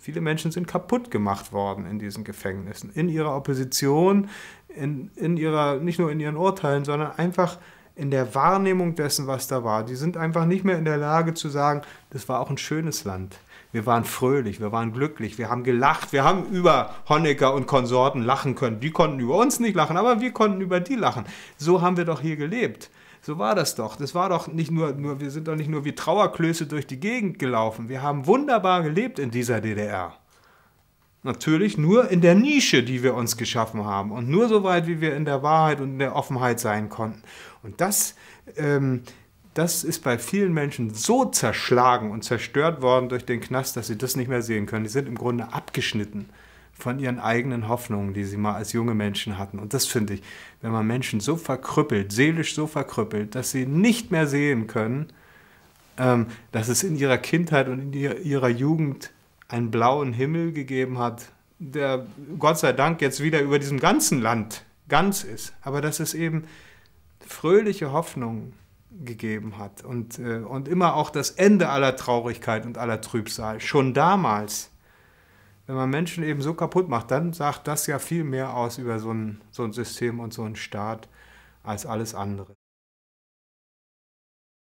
Viele Menschen sind kaputt gemacht worden in diesen Gefängnissen, in ihrer Opposition, in, in ihrer, nicht nur in ihren Urteilen, sondern einfach in der Wahrnehmung dessen, was da war. Die sind einfach nicht mehr in der Lage zu sagen, das war auch ein schönes Land. Wir waren fröhlich, wir waren glücklich, wir haben gelacht, wir haben über Honecker und Konsorten lachen können. Die konnten über uns nicht lachen, aber wir konnten über die lachen. So haben wir doch hier gelebt. So war das doch. Das war doch nicht nur, nur, wir sind doch nicht nur wie Trauerklöße durch die Gegend gelaufen. Wir haben wunderbar gelebt in dieser DDR. Natürlich nur in der Nische, die wir uns geschaffen haben und nur so weit, wie wir in der Wahrheit und in der Offenheit sein konnten. Und das, ähm, das ist bei vielen Menschen so zerschlagen und zerstört worden durch den Knast, dass sie das nicht mehr sehen können. Die sind im Grunde abgeschnitten von ihren eigenen Hoffnungen, die sie mal als junge Menschen hatten. Und das finde ich, wenn man Menschen so verkrüppelt, seelisch so verkrüppelt, dass sie nicht mehr sehen können, ähm, dass es in ihrer Kindheit und in ihrer Jugend einen blauen Himmel gegeben hat, der Gott sei Dank jetzt wieder über diesem ganzen Land ganz ist, aber dass es eben fröhliche Hoffnung gegeben hat und, äh, und immer auch das Ende aller Traurigkeit und aller Trübsal, schon damals wenn man Menschen eben so kaputt macht, dann sagt das ja viel mehr aus über so ein, so ein System und so einen Staat als alles andere.